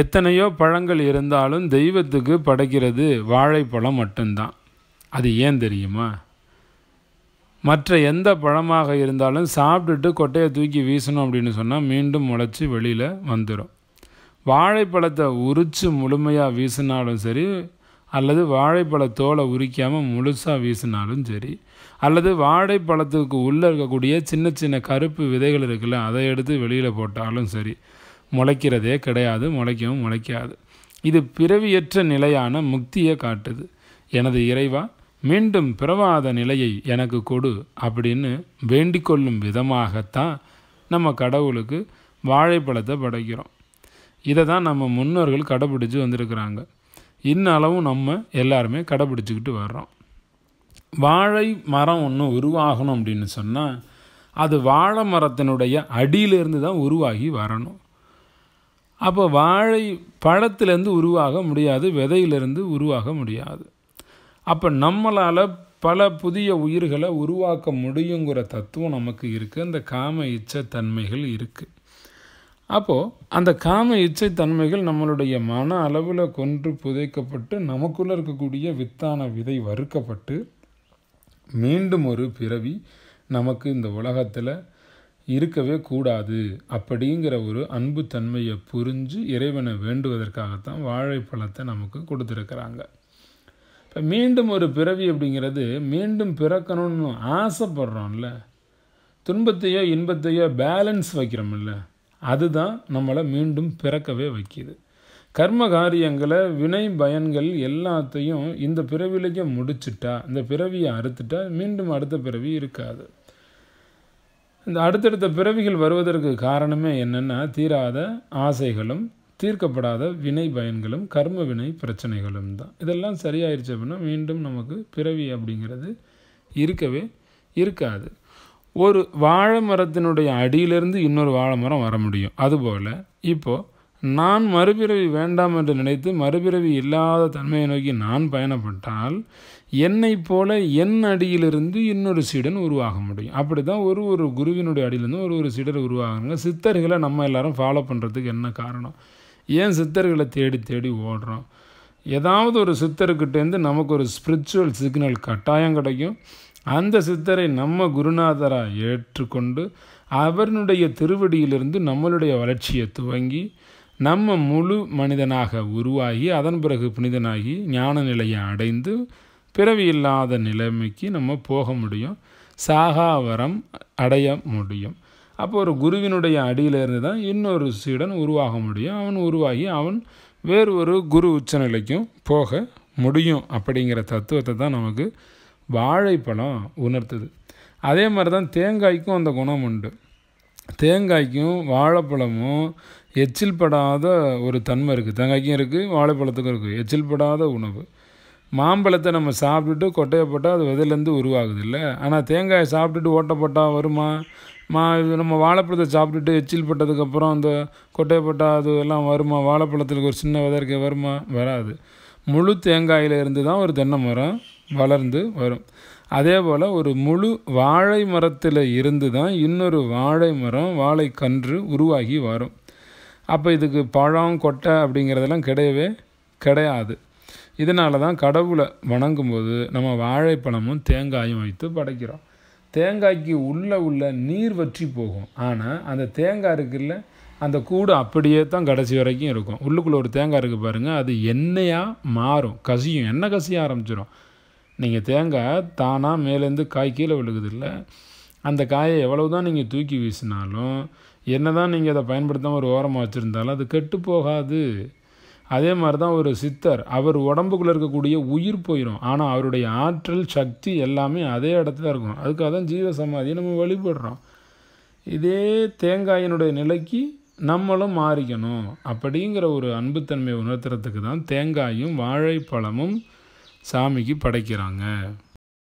எத்தனையோ பழங்கள் இருந்தாலும் தெய்வத்துக்கு படைக்கிறது வாழைப்பழம் மட்டும்தான் அது ஏன் தெரியுமா மற்ற எந்த பழமாக இருந்தாலும் சாப்பிட்டுட்டு கொட்டையை தூக்கி வீசணும் அப்படின்னு சொன்னால் மீண்டும் முளைச்சி வெளியில் வந்துடும் வாழைப்பழத்தை உரித்து முழுமையாக வீசினாலும் சரி அல்லது வாழைப்பழ தோலை உரிக்காமல் முழுசாக வீசினாலும் சரி அல்லது வாழைப்பழத்துக்கு உள்ளே இருக்கக்கூடிய சின்ன சின்ன கருப்பு விதைகள் இருக்குல்ல அதை எடுத்து வெளியில் போட்டாலும் சரி முளைக்கிறதே கிடையாது முளைக்கவும் முளைக்காது இது பிறவியற்ற நிலையான முக்தியை காட்டுது எனது இறைவா மீண்டும் பிறவாத நிலையை எனக்கு கொடு அப்படின்னு வேண்டிக்கொள்ளும் விதமாகத்தான் நம்ம கடவுளுக்கு வாழைப்பழத்தை படைக்கிறோம் இதை தான் நம்ம முன்னோர்கள் கடைப்பிடிச்சி வந்திருக்கிறாங்க இன்னளவும் நம்ம எல்லாருமே கடைப்பிடிச்சிக்கிட்டு வர்றோம் வாழை மரம் ஒன்று உருவாகணும் அப்படின்னு சொன்னால் அது வாழை மரத்தினுடைய அடியிலிருந்து தான் உருவாகி வரணும் அப்போ வாழை பழத்திலேருந்து உருவாக முடியாது விதையிலிருந்து உருவாக முடியாது அப்போ நம்மளால் பல புதிய உயிர்களை உருவாக்க முடியுங்கிற தத்துவம் நமக்கு இருக்குது அந்த காம இச்சைத்தன்மைகள் இருக்குது அப்போது அந்த காம இச்சைத்தன்மைகள் நம்மளுடைய மன அளவில் கொன்று புதைக்கப்பட்டு நமக்குள்ளே இருக்கக்கூடிய வித்தான விதை வறுக்கப்பட்டு மீண்டும் ஒரு பிறவி நமக்கு இந்த உலகத்தில் இருக்கவே கூடாது அப்படிங்கிற ஒரு அன்பு தன்மையை புரிஞ்சு இறைவனை வேண்டுவதற்காகத்தான் வாழைப்பழத்தை நமக்கு கொடுத்துருக்குறாங்க இப்போ மீண்டும் ஒரு பிறவி அப்படிங்கிறது மீண்டும் பிறக்கணும்னு ஆசைப்படுறோம்ல துன்பத்தையோ இன்பத்தையோ பேலன்ஸ் வைக்கிறோம்ல அதுதான் நம்மளை மீண்டும் பிறக்கவே வைக்கிது கர்ம காரியங்களை வினை பயன்கள் எல்லாத்தையும் இந்த பிறவிலேயே முடிச்சுட்டா இந்த பிறவியை அறுத்துட்டா மீண்டும் அடுத்த பிறவி இருக்காது இந்த அடுத்தடுத்த பிறவிகள் வருவதற்கு காரணமே என்னென்னா தீராத ஆசைகளும் தீர்க்கப்படாத வினை பயன்களும் கர்ம வினை பிரச்சனைகளும் தான் இதெல்லாம் சரியாயிருச்சு அப்படின்னா மீண்டும் நமக்கு பிறவி அப்படிங்கிறது இருக்கவே இருக்காது ஒரு வாழை மரத்தினுடைய அடியிலிருந்து இன்னொரு வாழை மரம் வர முடியும் அதுபோல் இப்போது நான் மறுபிறவி வேண்டாம் என்று நினைத்து மறுபிறவி இல்லாத தன்மையை நோக்கி நான் பயணப்பட்டால் என்னை போல என் அடியிலிருந்து இன்னொரு சீடன் உருவாக முடியும் அப்படி தான் ஒரு ஒரு குருவினுடைய அடியிலிருந்து ஒரு ஒரு சீடர் உருவாகிறாங்க சித்தர்களை நம்ம எல்லாரும் ஃபாலோ பண்ணுறதுக்கு என்ன காரணம் ஏன் சித்தர்களை தேடி தேடி ஓடுறோம் ஏதாவது ஒரு சித்தர்கிட்டேருந்து நமக்கு ஒரு ஸ்பிரிச்சுவல் சிக்னல் கட்டாயம் கிடைக்கும் அந்த சித்தரை நம்ம குருநாதராக ஏற்றுக்கொண்டு அவருடைய திருவடியிலிருந்து நம்மளுடைய வளர்ச்சியை துவங்கி நம்ம முழு மனிதனாக உருவாகி அதன் பிறகு புனிதனாகி ஞான நிலையை அடைந்து பிறவி இல்லாத நிலைமைக்கு நம்ம போக முடியும் சாகாவரம் அடைய முடியும் அப்போ ஒரு குருவினுடைய அடியிலிருந்து தான் இன்னொரு சீடன் உருவாக முடியும் அவன் உருவாகி அவன் வேறு ஒரு குரு உச்சநிலைக்கும் போக முடியும் அப்படிங்கிற தத்துவத்தை தான் நமக்கு வாழைப்பழம் உணர்த்துது அதே மாதிரி தான் தேங்காய்க்கும் அந்த குணம் உண்டு தேங்காய்க்கும் வாழைப்பழமும் எச்சில் படாத ஒரு தன்மை இருக்குது தேங்காய்க்கும் இருக்குது வாழைப்பழத்துக்கும் இருக்குது எச்சில் படாத உணவு மாம்பழத்தை நம்ம சாப்பிட்டுட்டு கொட்டையை போட்டால் அது விதையிலேருந்து உருவாகுது இல்லை ஆனால் தேங்காயை சாப்பிட்டுட்டு ஓட்டப்பட்டால் வருமா மா இது நம்ம வாழைப்பழத்தை சாப்பிட்டுட்டு எச்சில் பட்டதுக்கப்புறம் அந்த கொட்டையை போட்டால் அது எல்லாம் வருமா வாழைப்பழத்துக்கு ஒரு சின்ன விதை இருக்க வருமா வராது முழு தேங்காயில் இருந்து தான் ஒரு தென்னை மரம் வளர்ந்து வரும் அதே போல் ஒரு முழு வாழை மரத்தில் இருந்து தான் இன்னொரு வாழை மரம் வாழை கன்று உருவாகி வரும் அப்போ இதுக்கு பழம் கொட்டை அப்படிங்கிறதெல்லாம் கிடையவே கிடையாது இதனால தான் கடவுளை வணங்கும்போது நம்ம வாழைப்பழமும் தேங்காயும் வைத்து படைக்கிறோம் தேங்காய்க்கு உள்ளே உள்ள நீர் வற்றி போகும் ஆனால் அந்த தேங்காய் இருக்குல்ல அந்த கூடு அப்படியே தான் கடைசி வரைக்கும் இருக்கும் உள்ளுக்குள்ளே ஒரு தேங்காய் இருக்குது பாருங்கள் அது எண்ணெயாக மாறும் கசியும் எண்ணெய் கசிய ஆரம்பிச்சிடும் நீங்கள் தேங்காய் தானாக மேலேருந்து காய் கீழே விழுகுது இல்லை அந்த காயை எவ்வளவு தான் நீங்கள் தூக்கி வீசினாலும் என்ன தான் நீங்கள் அதை பயன்படுத்தாமல் ஒரு ஓரமாக வச்சுருந்தாலும் அது கெட்டு போகாது அதே மாதிரி தான் ஒரு சித்தர் அவர் உடம்புக்குள்ளே இருக்கக்கூடிய உயிர் போயிடும் ஆனால் அவருடைய ஆற்றல் சக்தி எல்லாமே அதே இடத்துல இருக்கும் அதுக்காக தான் ஜீவ சமாதியை நம்ம வழிபடுறோம் இதே தேங்காயினுடைய நிலைக்கு நம்மளும் மாறிக்கணும் அப்படிங்கிற ஒரு அன்புத்தன்மையை உணர்த்துறதுக்கு தான் தேங்காயும் வாழைப்பழமும் சாமிக்கு படைக்கிறாங்க